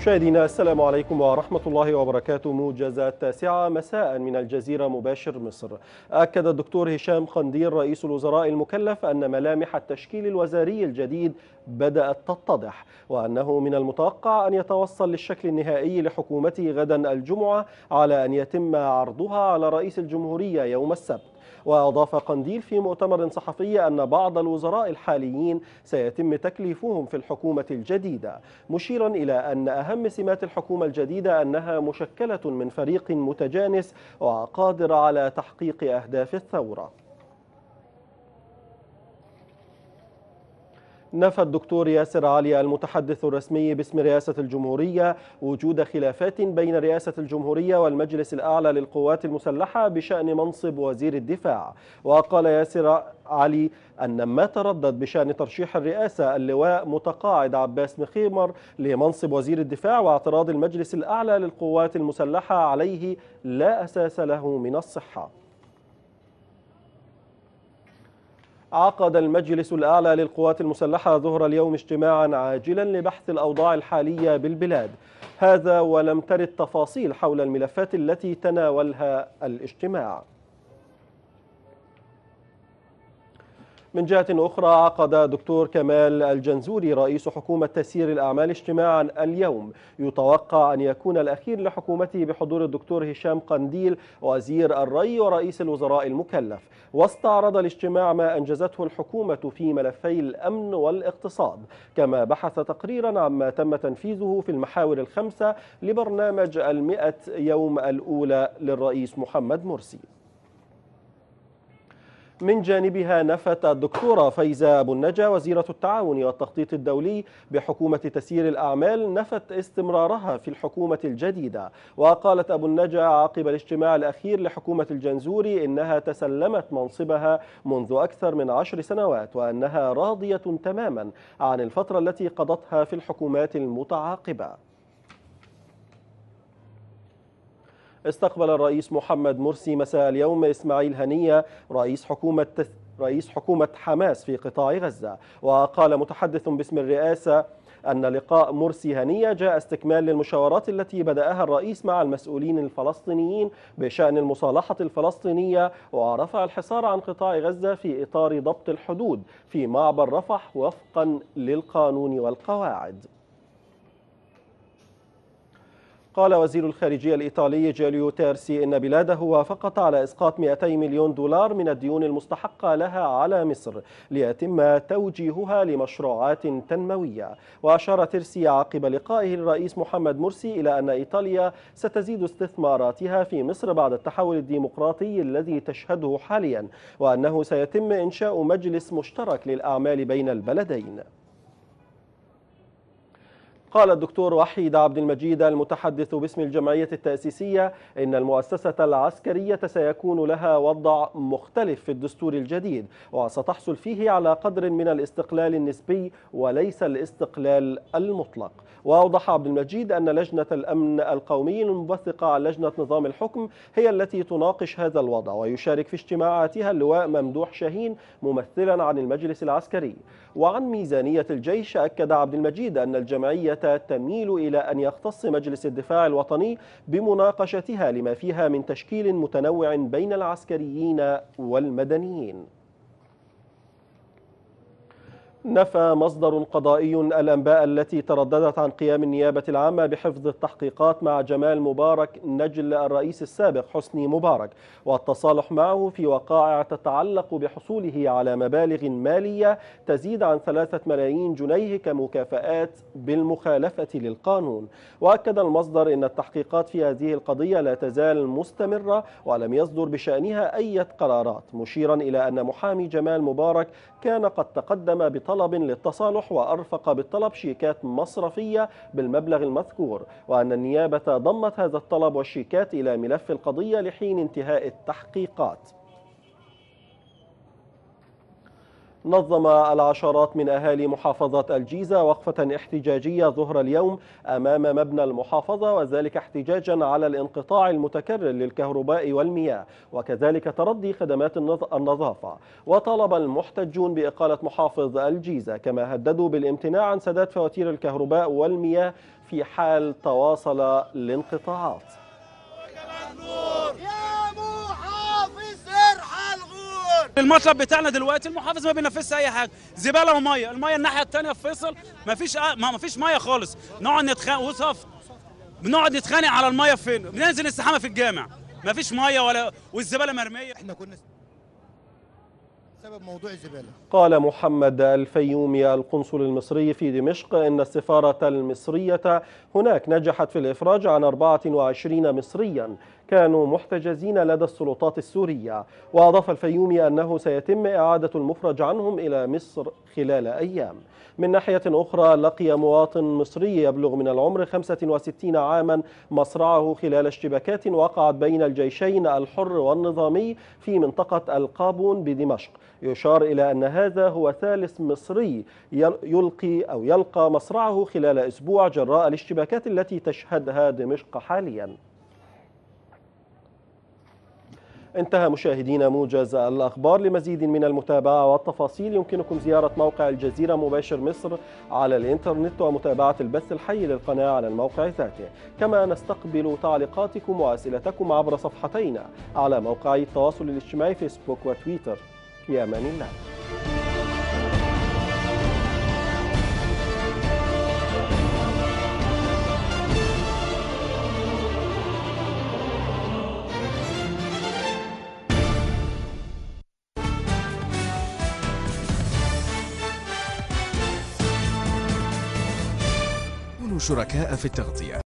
مشاهدينا السلام عليكم ورحمة الله وبركاته موجز التاسعة مساء من الجزيرة مباشر مصر أكد الدكتور هشام قندير رئيس الوزراء المكلف أن ملامح التشكيل الوزاري الجديد بدأت تتضح وأنه من المتوقع أن يتوصل للشكل النهائي لحكومته غدا الجمعة على أن يتم عرضها على رئيس الجمهورية يوم السبت وأضاف قنديل في مؤتمر صحفي أن بعض الوزراء الحاليين سيتم تكليفهم في الحكومة الجديدة مشيرا إلى أن أهم سمات الحكومة الجديدة أنها مشكلة من فريق متجانس وقادر على تحقيق أهداف الثورة نفى الدكتور ياسر علي المتحدث الرسمي باسم رئاسة الجمهورية وجود خلافات بين رئاسة الجمهورية والمجلس الأعلى للقوات المسلحة بشأن منصب وزير الدفاع وقال ياسر علي أن ما تردد بشأن ترشيح الرئاسة اللواء متقاعد عباس مخيمر لمنصب وزير الدفاع واعتراض المجلس الأعلى للقوات المسلحة عليه لا أساس له من الصحة عقد المجلس الأعلى للقوات المسلحة ظهر اليوم اجتماعا عاجلا لبحث الأوضاع الحالية بالبلاد هذا ولم ترد تفاصيل حول الملفات التي تناولها الاجتماع من جهة أخرى عقد دكتور كمال الجنزوري رئيس حكومة تسيير الأعمال اجتماعا اليوم يتوقع أن يكون الأخير لحكومته بحضور الدكتور هشام قنديل وزير الري ورئيس الوزراء المكلف واستعرض الاجتماع ما أنجزته الحكومة في ملفي الأمن والاقتصاد كما بحث تقريرا عما تم تنفيذه في المحاور الخمسة لبرنامج المئة يوم الأولى للرئيس محمد مرسي من جانبها نفت الدكتورة فايزة أبو النجا وزيرة التعاون والتخطيط الدولي بحكومة تسيير الأعمال نفت استمرارها في الحكومة الجديدة وقالت أبو النجا عقب الاجتماع الأخير لحكومة الجنزوري إنها تسلمت منصبها منذ أكثر من عشر سنوات وأنها راضية تماما عن الفترة التي قضتها في الحكومات المتعاقبة استقبل الرئيس محمد مرسي مساء اليوم إسماعيل هنية رئيس حكومة رئيس حكومة حماس في قطاع غزة وقال متحدث باسم الرئاسة أن لقاء مرسي هنية جاء استكمال للمشاورات التي بدأها الرئيس مع المسؤولين الفلسطينيين بشأن المصالحة الفلسطينية ورفع الحصار عن قطاع غزة في إطار ضبط الحدود في معبر رفح وفقا للقانون والقواعد قال وزير الخارجية الإيطالي جاليو تيرسي إن بلاده وافقت على إسقاط 200 مليون دولار من الديون المستحقة لها على مصر ليتم توجيهها لمشروعات تنموية وأشار تيرسي عقب لقائه الرئيس محمد مرسي إلى أن إيطاليا ستزيد استثماراتها في مصر بعد التحول الديمقراطي الذي تشهده حاليا وأنه سيتم إنشاء مجلس مشترك للأعمال بين البلدين قال الدكتور وحيد عبد المجيد المتحدث باسم الجمعية التأسيسية إن المؤسسة العسكرية سيكون لها وضع مختلف في الدستور الجديد وستحصل فيه على قدر من الاستقلال النسبي وليس الاستقلال المطلق وأوضح عبد المجيد أن لجنة الأمن القومي المبثقة عن لجنة نظام الحكم هي التي تناقش هذا الوضع ويشارك في اجتماعاتها اللواء ممدوح شاهين ممثلا عن المجلس العسكري وعن ميزانية الجيش أكد عبد المجيد أن الجمعية القضية تميل إلى أن يختص مجلس الدفاع الوطني بمناقشتها لما فيها من تشكيل متنوع بين العسكريين والمدنيين نفى مصدر قضائي الأنباء التي ترددت عن قيام النيابة العامة بحفظ التحقيقات مع جمال مبارك نجل الرئيس السابق حسني مبارك والتصالح معه في وقائع تتعلق بحصوله على مبالغ مالية تزيد عن ثلاثة ملايين جنيه كمكافآت بالمخالفة للقانون وأكد المصدر أن التحقيقات في هذه القضية لا تزال مستمرة ولم يصدر بشأنها أي قرارات مشيرا إلى أن محامي جمال مبارك كان قد تقدم بطلب طلب للتصالح وأرفق بالطلب شيكات مصرفية بالمبلغ المذكور وأن النيابة ضمت هذا الطلب والشيكات إلى ملف القضية لحين انتهاء التحقيقات نظم العشرات من أهالي محافظة الجيزة وقفة احتجاجية ظهر اليوم أمام مبنى المحافظة وذلك احتجاجا على الانقطاع المتكرر للكهرباء والمياه وكذلك تردي خدمات النظافة وطلب المحتجون بإقالة محافظ الجيزة كما هددوا بالامتناع عن سداد فواتير الكهرباء والمياه في حال تواصل الانقطاعات المطلب بتاعنا دلوقتي المحافظ ما بينفذش اي حاجه زباله وميه الميه الناحيه الثانيه في فيصل ما فيش ما فيش ميه خالص نقعد نتخانق وصف بنقعد نتخانق على الميه فين بننزل نستحمى في الجامع ما فيش ميه ولا والزباله مرميه احنا كنا سبب موضوع الزبالة قال محمد الفيومي القنصل المصري في دمشق إن السفارة المصرية هناك نجحت في الإفراج عن 24 مصريا كانوا محتجزين لدى السلطات السورية وأضاف الفيومي أنه سيتم إعادة المفرج عنهم إلى مصر خلال أيام من ناحية أخرى لقي مواطن مصري يبلغ من العمر 65 عاما مصرعه خلال اشتباكات وقعت بين الجيشين الحر والنظامي في منطقة القابون بدمشق يشار إلى أن هذا هو ثالث مصري يلقي أو يلقى مصرعه خلال أسبوع جراء الاشتباكات التي تشهدها دمشق حالياً انتهى مشاهدينا موجز الأخبار لمزيد من المتابعة والتفاصيل يمكنكم زيارة موقع الجزيرة مباشر مصر على الإنترنت ومتابعة البث الحي للقناة على الموقع ذاته كما نستقبل تعليقاتكم وأسئلتكم عبر صفحتينا على موقعي التواصل الاجتماعي فيسبوك وتويتر في أمان الله شركاء في التغطية